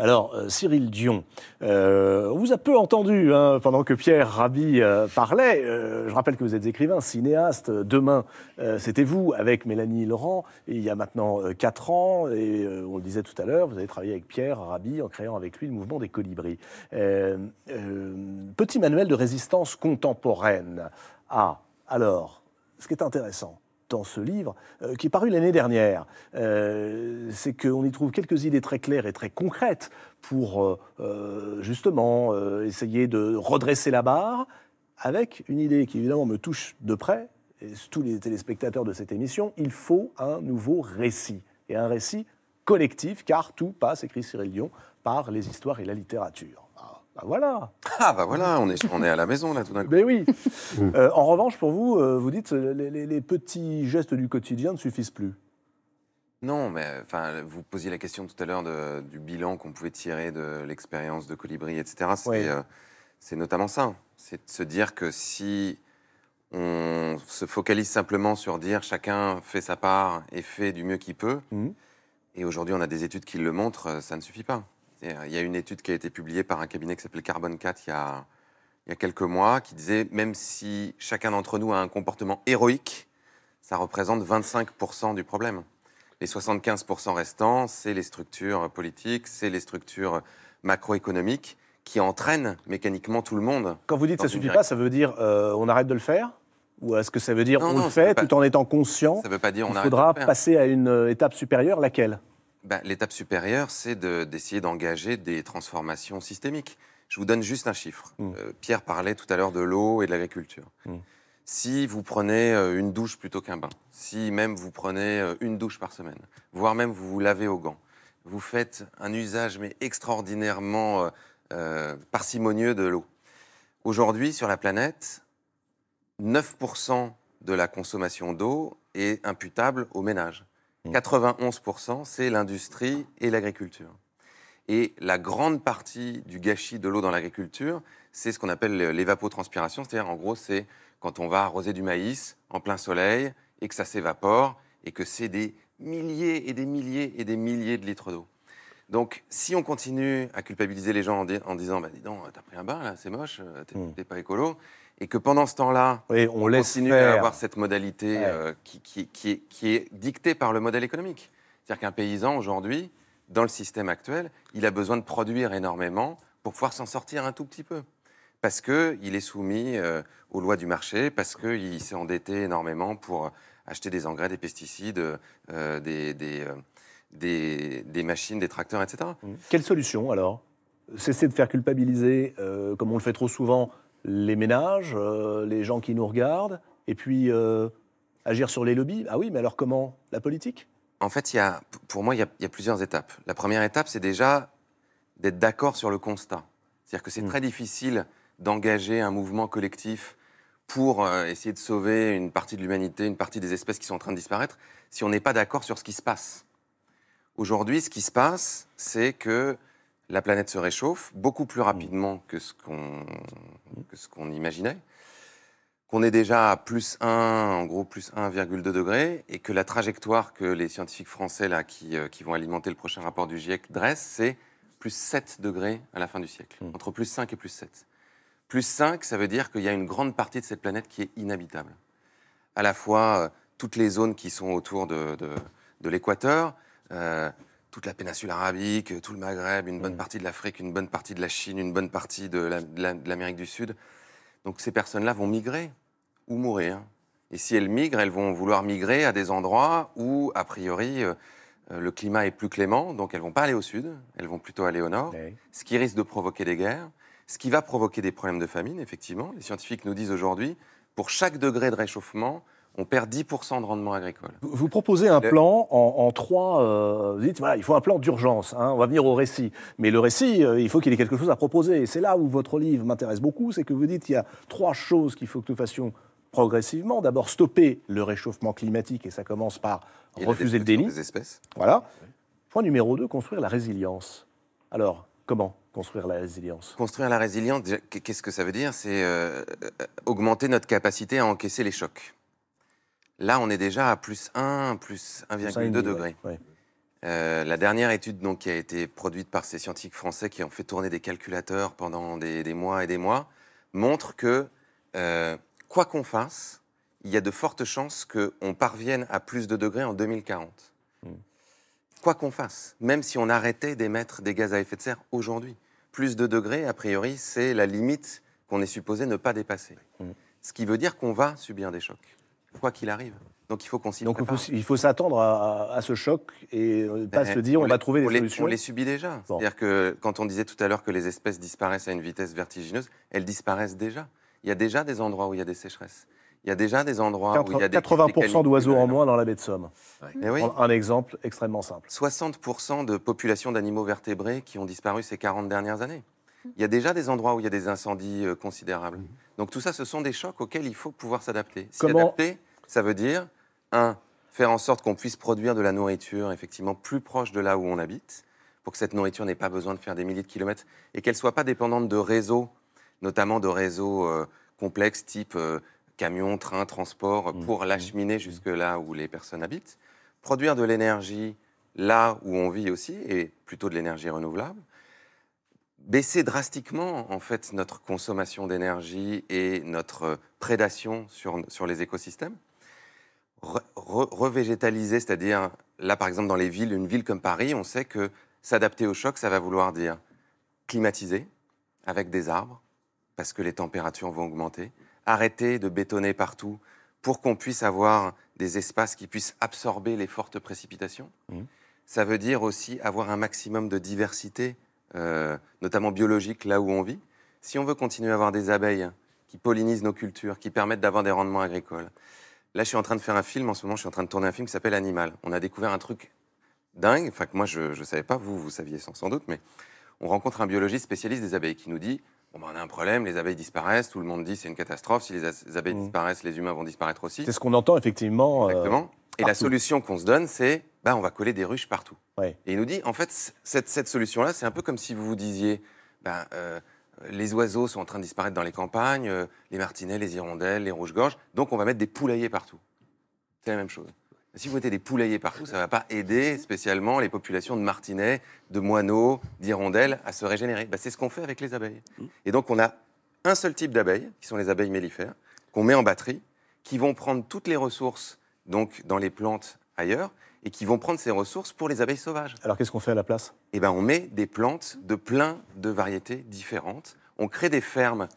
Alors, euh, Cyril Dion, euh, on vous a peu entendu hein, pendant que Pierre Rabhi euh, parlait. je rappelle que vous êtes écrivain, cinéaste. Demain, c'était vous avec Mélanie Laurent, il y a maintenant 4 ans. Et on le disait tout à l'heure, vous avez travaillé avec Pierre Rabhi en créant avec lui le mouvement des colibris. petit manuel de résistance contemporaine. Ah, alors, ce qui est intéressant, dans ce livre, euh, qui est paru l'année dernière. Euh, c'est qu'on y trouve quelques idées très claires et très concrètes pour euh, justement essayer de redresser la barre, avec une idée qui évidemment me touche de près, et tous les téléspectateurs de cette émission, il faut un nouveau récit, et un récit collectif, car tout passe, écrit Cyril Dion, par les histoires et la littérature. Bah, ah bah voilà, on est, on à la maison là tout d'un coup. Mais oui. Mm. Euh, en revanche, pour vous, euh, vous dites euh, les, les, petits gestes du quotidien ne suffisent plus. Non, mais enfin, vous posiez la question tout à l'heure du bilan qu'on pouvait tirer de l'expérience de Colibri, etc. C'est notamment ça. C'est de se dire que si on se focalise simplement sur dire chacun fait sa part et fait du mieux qu'il peut, mm. et aujourd'hui on a des études qui le montrent, ça ne suffit pas. Euh, il y a une étude qui a été publiée par un cabinet qui s'appelle Carbon 4 il y, a, il y a quelques mois qui disait même si chacun d'entre nous a un comportement héroïque, ça représente 25% du problème. Les 75% restants, c'est les structures politiques, c'est les structures macroéconomiques qui entraînent mécaniquement tout le monde. Quand vous dites ça suffit pas, ça veut dire euh, on arrête de le faire ou est-ce que ça veut dire on le fait tout en étant conscient Ça veut pas dire Il faudra passer à une euh, étape supérieure, laquelle bah, l'étape supérieure, c'est d'essayer d'engager des transformations systémiques. Je vous donne juste un chiffre. Hmm. Euh, Pierre parlait tout à l'heure de l'eau et de l'agriculture. Hmm. Si vous prenez euh, une douche plutôt qu'un bain, si même vous prenez euh, une douche par semaine, voire même vous vous lavez aux gants, vous faites un usage mais extraordinairement parcimonieux de l'eau. Aujourd'hui, sur la planète, 9% de la consommation d'eau est imputable aux ménages. 91%, mm. c'est l'industrie et l'agriculture. Et la grande partie du gâchis de l'eau dans l'agriculture, c'est ce qu'on appelle l'évapotranspiration, c'est-à-dire en gros c'est quand on va arroser du maïs en plein soleil et que ça s'évapore et que c'est des milliers et des milliers et des milliers de litres d'eau. Donc, si on continue à culpabiliser les gens en, disant, bah, dis donc, t'as pris un bain là, c'est moche, euh, hmm. t'es pas écolo, et que pendant ce temps-là, on, continue à avoir cette modalité euh, qui, est, dictée par le modèle économique. C'est-à-dire qu'un paysan, aujourd'hui, dans le système actuel, il a besoin de produire énormément pour pouvoir s'en sortir un tout petit peu. Parce qu'il est soumis euh, aux lois du marché, parce qu'il s'est endetté énormément pour acheter des engrais, des pesticides, des, des, machines, des tracteurs, etc. Mmh. Quelle solution alors Cesser de faire culpabiliser, euh, comme on le fait trop souvent, les ménages, euh, les gens qui nous regardent, et puis euh, agir sur les lobbies. Ah oui, mais alors comment La politique En fait, pour moi, il y, a plusieurs étapes. La première étape, c'est déjà d'être d'accord sur le constat. C'est-à-dire que c'est mmh. très difficile d'engager un mouvement collectif pour essayer de sauver une partie de l'humanité, une partie des espèces qui sont en train de disparaître, si on n'est pas d'accord sur ce qui se passe. Aujourd'hui, ce qui se passe, c'est que la planète se réchauffe beaucoup plus rapidement que ce qu'on imaginait, qu'on est déjà à plus 1, en gros plus 1,2 degré, et que la trajectoire que les scientifiques français là, euh, qui, vont alimenter le prochain rapport du GIEC dressent, c'est plus 7 degrés à la fin du siècle, hmm. entre plus 5 et plus 7. Plus 5, ça veut dire qu'il y a une grande partie de cette planète qui est inhabitable. À la fois euh, toutes les zones qui sont autour de l'équateur, euh, toute la péninsule arabique, tout le Maghreb, une bonne mm. partie de l'Afrique, une bonne partie de la Chine, une bonne partie de l'Amérique du Sud. Donc ces personnes-là vont migrer ou mourir. Et si elles migrent, elles vont vouloir migrer à des endroits où, a priori, euh, euh, le climat est plus clément, donc elles vont pas aller au sud, elles vont plutôt aller au nord, ce qui risque de provoquer des guerres, ce qui va provoquer des problèmes de famine, effectivement. Les scientifiques nous disent aujourd'hui, pour chaque degré de réchauffement, on perd 10% de rendement agricole. Vous proposez un plan en, trois. Euh, vous dites, voilà, il faut un plan d'urgence. Hein, on va venir au récit. Mais le récit, euh, il faut qu'il ait quelque chose à proposer. Et c'est là où votre livre m'intéresse beaucoup. C'est que vous dites, il y a trois choses qu'il faut que nous fassions progressivement. D'abord, stopper le réchauffement climatique. Et ça commence par refuser le déni. Des espèces. Voilà. Point numéro deux, construire la résilience. Alors, comment construire la résilience Construire la résilience, qu'est-ce que ça veut dire C'est euh, augmenter notre capacité à encaisser les chocs. Là, on est déjà à plus 1, plus 1,2 degré. Euh, la dernière étude donc, qui a été produite par ces scientifiques français qui ont fait tourner des calculateurs pendant des, mois et des mois montre que, euh, quoi qu'on fasse, il y a de fortes chances qu'on parvienne à plus de degrés en 2040. Hmm. Quoi qu'on fasse, même si on arrêtait d'émettre des gaz à effet de serre aujourd'hui, plus de degrés, a priori, c'est la limite qu'on est supposé ne pas dépasser. Hmm. Ce qui veut dire qu'on va subir des chocs quoi qu'il arrive. Donc il faut qu'on s'y Donc il faut s'attendre à, ce choc et euh, pas eh, se dire on, va trouver des solutions. on les subit déjà. C'est-à-dire que quand on disait tout à l'heure que les espèces disparaissent à une vitesse vertigineuse, elles disparaissent déjà. Il y a déjà des endroits où il y a des sécheresses. Il y a déjà des endroits où il y a des 80% d'oiseaux en moins dans la baie de Somme. Ouais. Eh Un exemple extrêmement simple. 60% de populations d'animaux vertébrés qui ont disparu ces 40 dernières années il y a déjà des endroits où il y a des incendies euh, considérables. Mhm. Donc tout ça, ce sont des chocs auxquels il faut pouvoir s'adapter. S'adapter, ça veut dire, un, faire en sorte qu'on puisse produire de la nourriture effectivement plus proche de là où on habite, pour que cette nourriture n'ait pas besoin de faire des milliers de kilomètres et qu'elle ne soit pas dépendante de réseaux, notamment de réseaux euh, complexes type euh, camions, trains, train, transport, mmh. pour mmh. l'acheminer mmh. jusque là où les personnes habitent. Produire de l'énergie là où on vit aussi, et plutôt de l'énergie renouvelable baisser drastiquement en fait notre consommation d'énergie et notre euh, prédation sur, les écosystèmes. revégétaliser, c'est-à-dire là par exemple dans les villes, une ville comme Paris, on sait que s'adapter au choc, ça va vouloir dire climatiser avec des arbres parce que les températures vont augmenter, arrêter de bétonner partout pour qu'on puisse avoir des espaces qui puissent absorber les fortes précipitations. Mmh. Ça veut dire aussi avoir un maximum de diversité euh, notamment biologiques, là où on vit, si on veut continuer à avoir des abeilles qui pollinisent nos cultures, qui permettent d'avoir des rendements agricoles. Là, je suis en train de faire un film, en ce moment, je suis en train de tourner un film qui s'appelle Animal. On a découvert un truc dingue, enfin que moi, je ne savais pas, vous, vous saviez sans, doute, mais on rencontre un biologiste spécialiste des abeilles qui nous dit, ben, on a un problème, les abeilles disparaissent, tout le monde dit c'est une catastrophe, si les, abeilles mmh. disparaissent, les humains vont disparaître aussi. C'est ce qu'on entend, effectivement. Euh, Exactement. Et la solution qu'on se donne, c'est bah, on va coller des ruches partout. Et il nous dit, en fait, cette, cette solution-là, c'est un peu comme si vous vous disiez, bah, euh, les oiseaux sont en train de disparaître dans les campagnes, euh, les martinets, les hirondelles, les rouges-gorges, donc on va mettre des poulaillers partout. C'est la même chose. Si vous mettez des poulaillers partout, ça ne va pas aider spécialement les populations de martinets, de moineaux, d'hirondelles à se régénérer. Bah, c'est ce qu'on fait avec les abeilles. Mm. Et donc on a un seul type d'abeilles, qui sont les abeilles mellifères, qu'on met en batterie, qui vont prendre toutes les ressources donc dans les plantes ailleurs, et qui vont prendre ces ressources pour les abeilles sauvages. Alors qu'est-ce qu'on fait à la place Eh ben, on met des plantes de plein de variétés différentes. On crée des fermes,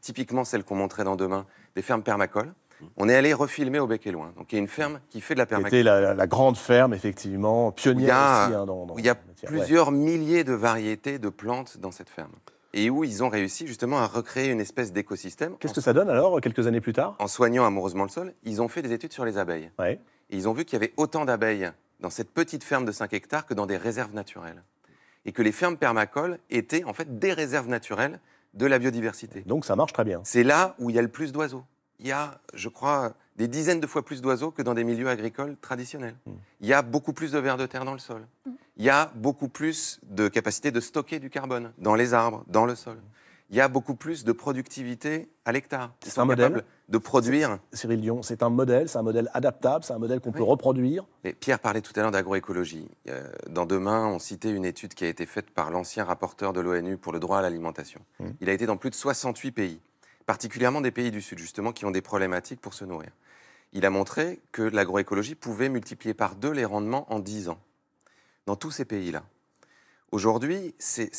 typiquement celles qu'on montrait dans Demain, des fermes permacoles. On est allé refilmer au Bec et Loin. Donc il y a une ferme qui fait de la permaculture. C'était la, la, grande ferme, effectivement, pionnière aussi. il y a hein, plusieurs milliers de variétés de plantes dans cette ferme et où ils ont réussi justement à recréer une espèce d'écosystème. Qu'est-ce que ça donne alors, quelques années plus tard En soignant amoureusement le sol, ils ont fait des études sur les abeilles. Et ils ont vu qu'il y avait autant d'abeilles dans cette petite ferme de 5 hectares que dans des réserves naturelles. Et que les fermes permacoles étaient en fait des réserves naturelles de la biodiversité. Donc ça marche très bien. C'est là où il y a le plus d'oiseaux. Il y a, je crois, des dizaines de fois plus d'oiseaux que dans des milieux agricoles traditionnels. Hmm. Il y a beaucoup plus de vers de terre dans le sol. Hmm il y a beaucoup plus de capacité de stocker du carbone dans les arbres, dans le sol. Il y a beaucoup plus de productivité à l'hectare. C'est un modèle de produire. Cyril Dion, c'est un modèle, c'est un modèle adaptable, c'est un modèle qu'on peut reproduire. Et Pierre parlait tout à l'heure d'agroécologie. Euh, dans Demain, on citait une étude qui a été faite par l'ancien rapporteur de l'ONU pour le droit à l'alimentation. Hum. Il a été dans plus de 68 pays, particulièrement des pays du Sud, justement, qui ont des problématiques pour se nourrir. Il a montré que l'agroécologie pouvait multiplier par deux les rendements en 10 ans dans tous ces pays-là. Aujourd'hui, c'est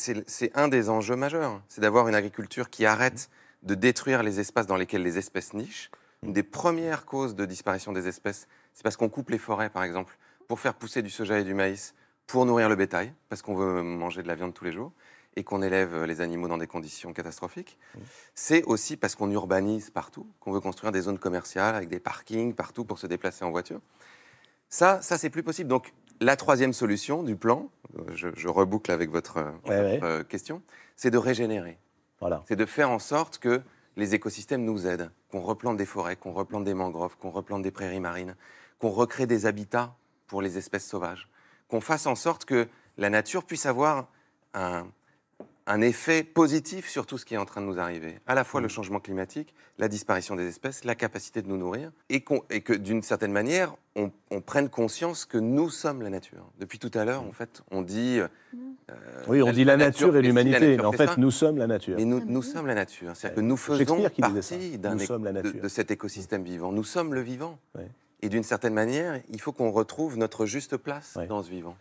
un des enjeux majeurs, c'est d'avoir une agriculture qui arrête de détruire les espaces dans lesquels les espèces nichent. Une des premières causes de disparition des espèces, c'est parce qu'on coupe les forêts, par exemple, pour faire pousser du soja et du maïs, pour nourrir le bétail, parce qu'on veut manger de la viande tous les jours, et qu'on élève les animaux dans des conditions catastrophiques. C'est aussi parce qu'on urbanise partout, qu'on veut construire des zones commerciales avec des parkings partout pour se déplacer en voiture. Ça, ça c'est plus possible. Donc la troisième solution du plan, je, reboucle avec votre, euh, question, c'est de régénérer. C'est de faire en sorte que les écosystèmes nous aident, qu'on replante des forêts, qu'on replante des mangroves, qu'on replante des prairies marines, qu'on recrée des habitats pour les espèces sauvages, qu'on fasse en sorte que la nature puisse avoir un, un effet positif sur tout ce qui est en train de nous arriver. À la fois le mm. changement climatique, la disparition des espèces, la capacité de nous nourrir, et, que d'une certaine manière, on, prenne conscience que nous sommes la nature. Depuis tout à l'heure, mm. en fait, on dit... Euh, mm. oui, on dit la nature, et l'humanité, mais en fait, nous sommes la nature. Mais nous, ah, sommes la nature. C'est-à-dire que nous faisons partie de, cet écosystème vivant. Nous sommes le vivant. Et d'une certaine manière, il faut qu'on retrouve notre juste place dans ce vivant.